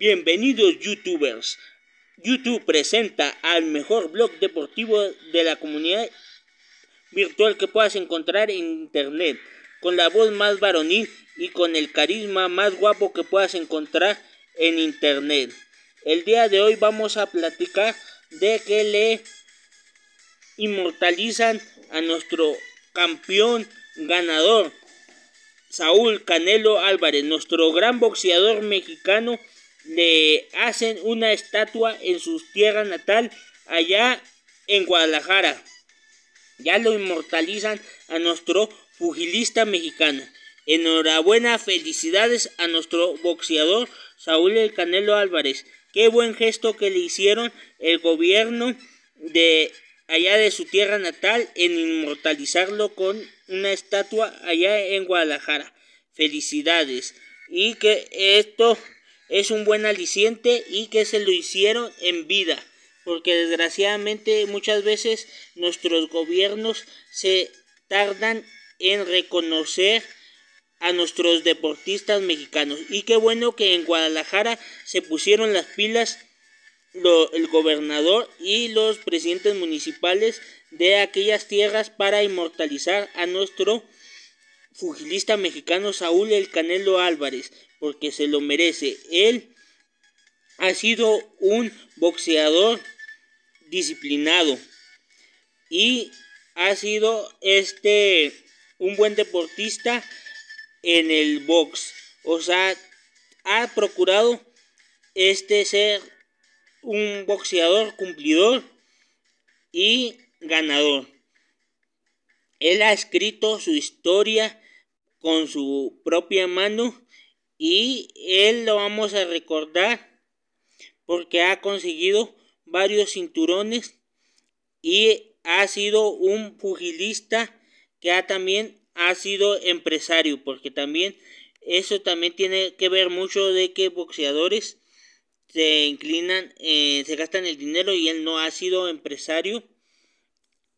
Bienvenidos youtubers. YouTube presenta al mejor blog deportivo de la comunidad virtual que puedas encontrar en internet, con la voz más varonil y con el carisma más guapo que puedas encontrar en internet. El día de hoy vamos a platicar de que le inmortalizan a nuestro campeón ganador Saúl Canelo Álvarez, nuestro gran boxeador mexicano le hacen una estatua en su tierra natal, allá en Guadalajara. Ya lo inmortalizan a nuestro pugilista mexicano. Enhorabuena, felicidades a nuestro boxeador Saúl El Canelo Álvarez. Qué buen gesto que le hicieron el gobierno de allá de su tierra natal en inmortalizarlo con una estatua allá en Guadalajara. Felicidades. Y que esto es un buen aliciente y que se lo hicieron en vida, porque desgraciadamente muchas veces nuestros gobiernos se tardan en reconocer a nuestros deportistas mexicanos. Y qué bueno que en Guadalajara se pusieron las pilas lo, el gobernador y los presidentes municipales de aquellas tierras para inmortalizar a nuestro pugilista mexicano Saúl El Canelo Álvarez, porque se lo merece. Él ha sido un boxeador disciplinado y ha sido este un buen deportista en el box. O sea, ha procurado este ser un boxeador cumplidor y ganador. Él ha escrito su historia con su propia mano y él lo vamos a recordar porque ha conseguido varios cinturones y ha sido un pugilista que ha también ha sido empresario porque también eso también tiene que ver mucho de que boxeadores se inclinan, eh, se gastan el dinero y él no ha sido empresario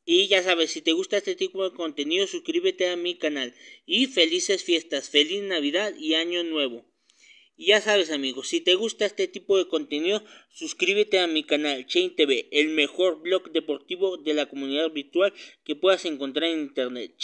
y ya sabes, si te gusta este tipo de contenido, suscríbete a mi canal. Y felices fiestas, feliz Navidad y Año Nuevo. Y ya sabes amigos, si te gusta este tipo de contenido, suscríbete a mi canal Chain TV, el mejor blog deportivo de la comunidad virtual que puedas encontrar en internet.